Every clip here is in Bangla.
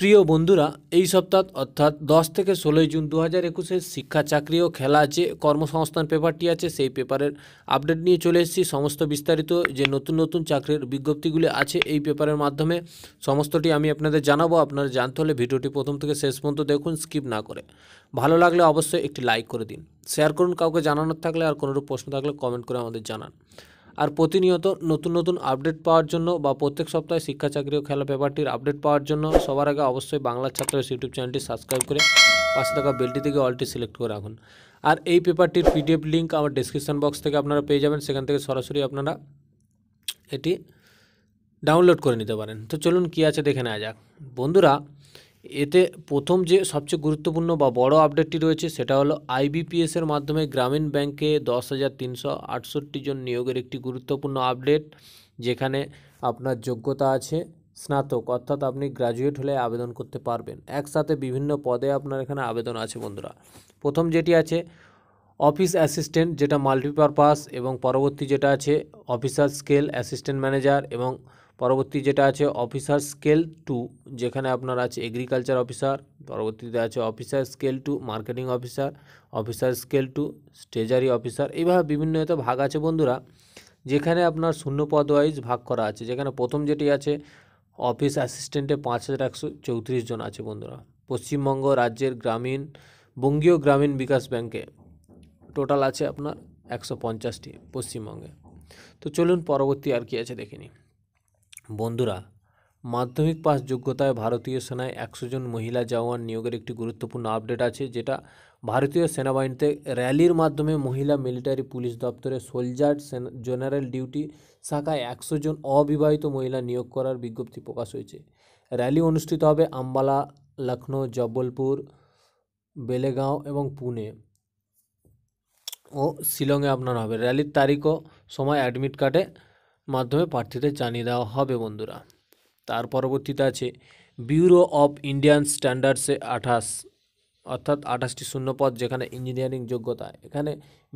প্রিয় বন্ধুরা এই সপ্তাহ অর্থাৎ দশ থেকে ষোলোই জুন দু হাজার একুশের শিক্ষা চাকরি ও খেলা আছে কর্মসংস্থান পেপারটি আছে সেই পেপারের আপডেট নিয়ে চলে এসেছি সমস্ত বিস্তারিত যে নতুন নতুন চাকরির বিজ্ঞপ্তিগুলি আছে এই পেপারের মাধ্যমে সমস্তটি আমি আপনাদের জানাবো আপনারা জানতে হলে ভিডিওটি প্রথম থেকে শেষ পর্যন্ত দেখুন স্কিপ না করে ভালো লাগলে অবশ্যই একটি লাইক করে দিন শেয়ার করুন কাউকে জানানোর থাকলে আর কোনোরূপ প্রশ্ন থাকলে কমেন্ট করে আমাদের জানান আর প্রতিনিয়ত নতুন নতুন আপডেট পাওয়ার জন্য বা প্রত্যেক সপ্তাহে শিক্ষা চাকরি ও খেলা পেপারটির আপডেট পাওয়ার জন্য সবার আগে অবশ্যই বাংলা ছাত্রস ইউটিউব চ্যানেলটি সাবস্ক্রাইব করে পাশে থাকা বেলটি থেকে অলটি সিলেক্ট করে রাখুন আর এই পেপারটির পিডিএফ লিঙ্ক আমার ডিসক্রিপশান বক্স থেকে আপনারা পেয়ে যাবেন সেখান থেকে সরাসরি আপনারা এটি ডাউনলোড করে নিতে পারেন তো চলুন কী আছে দেখে নেওয়া যাক বন্ধুরা এতে প্রথম যে সবচেয়ে গুরুত্বপূর্ণ বা বড় আপডেটটি রয়েছে সেটা হলো আইবিপিএসের মাধ্যমে গ্রামীণ ব্যাংকে দশ হাজার তিনশো আটষট্টি জন নিয়োগের একটি গুরুত্বপূর্ণ আপডেট যেখানে আপনার যোগ্যতা আছে স্নাতক অর্থাৎ আপনি গ্রাজুয়েট হলে আবেদন করতে পারবেন একসাথে বিভিন্ন পদে আপনার এখানে আবেদন আছে বন্ধুরা প্রথম যেটি আছে অফিস অ্যাসিস্ট্যান্ট যেটা মাল্টিপারপাস এবং পরবর্তী যেটা আছে অফিসার স্কেল অ্যাসিস্ট্যান্ট ম্যানেজার এবং পরবর্তী যেটা আছে অফিসার স্কেল টু যেখানে আপনার আছে এগ্রিকালচার অফিসার পরবর্তীতে আছে officer scale two marketing officer officer scale two treasury officer এইভাবে বিভিন্ন এত ভাগ আছে বন্ধুরা যেখানে আপনার শূন্য পদ ওয়াইজ ভাগ করা আছে যেখানে প্রথম যেটি আছে অফিস অ্যাসিস্ট্যান্টে পাঁচ হাজার একশো চৌত্রিশ জন আছে বন্ধুরা পশ্চিমবঙ্গ রাজ্যের গ্রামীণ বঙ্গীয় গ্রামীণ বিকাশ ব্যাংকে টোটাল আছে আপনার একশো পঞ্চাশটি পশ্চিমবঙ্গে তো চলুন পরবর্তী আর কি আছে দেখে নিই বন্ধুরা মাধ্যমিক পাস যোগ্যতায় ভারতীয় সেনায় একশো জন মহিলা জওয়ান নিয়োগের একটি গুরুত্বপূর্ণ আপডেট আছে যেটা ভারতীয় সেনাবাহিনীতে র্যালির মাধ্যমে মহিলা মিলিটারি পুলিশ দপ্তরে সোলজার জেনারেল ডিউটি শাখায় একশো জন অবিবাহিত মহিলা নিয়োগ করার বিজ্ঞপ্তি প্রকাশ হয়েছে র্যালি অনুষ্ঠিত হবে আম্বালা লখনৌ জব্বলপুর বেলেগাঁও এবং পুনে ও শিলংয়ে আপনার হবে র্যালির তারিখ ও সময় অ্যাডমিট কার্ডে মাধ্যমে প্রার্থীদের জানিয়ে দেওয়া হবে বন্ধুরা তার পরবর্তীতে আছে ব্যুরো অফ ইন্ডিয়ান স্ট্যান্ডার্ডসে আঠাশ অর্থাৎ আঠাশটি শূন্যপদ যেখানে ইঞ্জিনিয়ারিং যোগ্যতা এখানে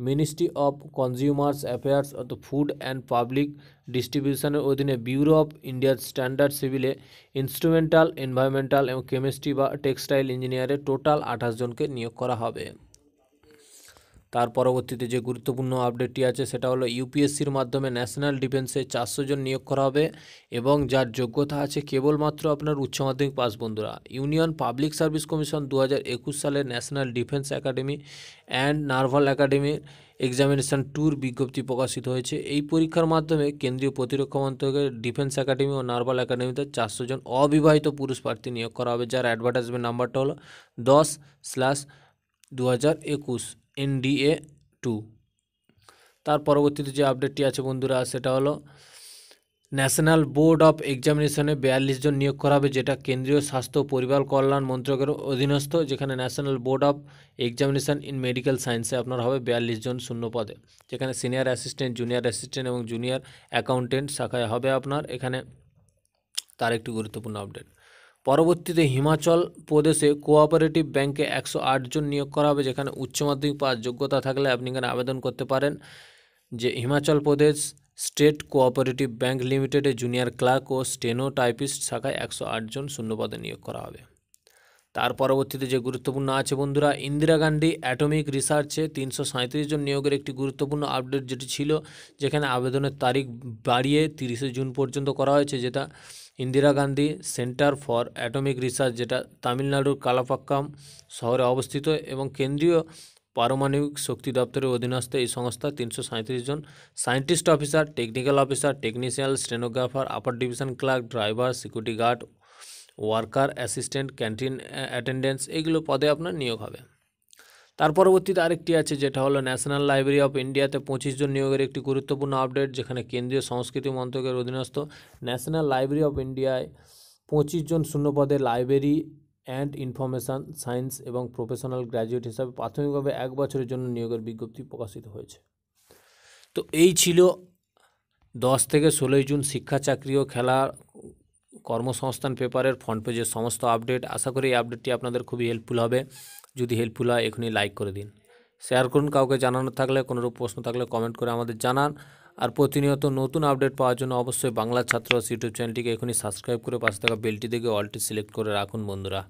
মিনিস্ট্রি অফ কনজিউমার্স অ্যাফেয়ার্স অর্থাৎ ফুড অ্যান্ড পাবলিক ডিস্ট্রিবিউশনের অধীনে ব্যুরো অফ ইন্ডিয়ার স্ট্যান্ডার্ড সিভিলে ইনস্ট্রুমেন্টাল এনভায়রনমেন্টাল এবং কেমিস্ট্রি বা টেক্সটাইল ইঞ্জিনিয়ারে টোটাল আঠাশ জনকে নিয়োগ করা হবে তার পরবর্তীতে যে গুরুত্বপূর্ণ আপডেটটি আছে সেটা হলো ইউপিএসসির মাধ্যমে ন্যাশনাল ডিফেন্সে চারশো জন নিয়োগ করা হবে এবং যার যোগ্যতা আছে কেবলমাত্র আপনার উচ্চ মাধ্যমিক পাস বন্ধুরা ইউনিয়ন পাবলিক সার্ভিস কমিশন দু হাজার একুশ সালে national defence academy and naval একাডেমির এক্সামিনেশন ট্যুর বিজ্ঞপ্তি প্রকাশিত হয়েছে এই পরীক্ষার মাধ্যমে কেন্দ্রীয় প্রতিরক্ষা মন্ত্রকের ডিফেন্স একাডেমি ও নার্ভাল একাডেমিতে চারশো জন অবিবাহিত পুরুষ প্রার্থী নিয়োগ করা হবে যার অ্যাডভার্টাইজমেন্ট নাম্বারটা হলো দশ স্ল্যাশ দু হাজার একুশ এনডিএ টু তার পরবর্তীতে যে আপডেটটি আছে বন্ধুরা সেটা হলো ন্যাশনাল বোর্ড অফ এক্সামিনেশনে বিয়াল্লিশ জন নিয়োগ করা হবে যেটা কেন্দ্রীয় স্বাস্থ্য পরিবার কল্যাণ মন্ত্রকের অধীনস্থ যেখানে National Board of Examination in Medical সায়েন্সে আপনার হবে বিয়াল্লিশ জন শূন্য পদে যেখানে সিনিয়র অ্যাসিস্ট্যান্ট জুনিয়র অ্যাসিস্ট্যান্ট এবং জুনিয়র অ্যাকাউন্টেন্ট শাখায় হবে আপনার এখানে তার একটি গুরুত্বপূর্ণ আপডেট পরবর্তীতে হিমাচল প্রদেশে কোঅপারেটিভ ব্যাংকে একশো জন নিয়োগ করা হবে যেখানে উচ্চ মাধ্যমিক পাওয়ার যোগ্যতা থাকলে আপনি এখানে আবেদন করতে পারেন যে Himachal Pradesh state cooperative bank লিমিটেডে জুনিয়র ক্লার্ক ও স্টেনো টাইপিস্ট শাখায় একশো জন শূন্যপদে নিয়োগ করা হবে তার পরবর্তীতে যে গুরুত্বপূর্ণ আছে বন্ধুরা ইন্দিরা গান্ধী অ্যাটমিক রিসার্চে তিনশো জন নিয়োগের একটি গুরুত্বপূর্ণ আপডেট যেটি ছিল যেখানে আবেদনের তারিখ বাড়িয়ে তিরিশে জুন পর্যন্ত করা হয়েছে যেটা Indira Gandhi centre for atomic research যেটা তামিলনাড়ুর কালাপাক্কাম শহরে অবস্থিত এবং কেন্দ্রীয় পারমাণবিক শক্তি দপ্তরের অধীনস্থ এই সংস্থা তিনশো জন scientist officer technical officer technician stenographer upper division clerk driver security guard worker assistant canteen attendance এইগুলো পদে আপনার নিয়োগ হবে তার পরবর্তীতে আরেকটি আছে যেটা হলো ন্যাশনাল লাইব্রেরি অফ ইন্ডিয়াতে পঁচিশ জন নিয়োগের একটি গুরুত্বপূর্ণ আপডেট যেখানে কেন্দ্রীয় সংস্কৃতি মন্ত্রকের অধীনস্থ ন্যাশনাল লাইব্রেরি অফ ইন্ডিয়ায় পঁচিশ জন শূন্য পদে লাইব্রেরি অ্যান্ড ইনফরমেশান সায়েন্স এবং প্রফেশনাল গ্র্যাজুয়েট হিসাবে প্রাথমিকভাবে এক বছরের জন্য নিয়োগের বিজ্ঞপ্তি প্রকাশিত হয়েছে তো এই ছিল দশ থেকে ষোলোই জুন শিক্ষা চাকরি ও খেলা কর্মসংস্থান পেপারের ফ্রন্ট পেজের সমস্ত আপডেট আশা করি এই আপডেটটি আপনাদের খুবই হেল্পফুল হবে যদি হেল্পফুল হয় এখনই লাইক করে দিন শেয়ার করুন কাউকে জানানো থাকলে কোনোরূপ প্রশ্ন থাকলে কমেন্ট করে আমাদের জানান আর প্রতিনিয়ত নতুন আপডেট পাওয়ার জন্য অবশ্যই বাংলা ছাত্র ইউটিউব চ্যানেলটিকে এখনই সাবস্ক্রাইব করে পাশে থাকা বেলটি দেখে অলটি সিলেক্ট করে রাখুন বন্ধুরা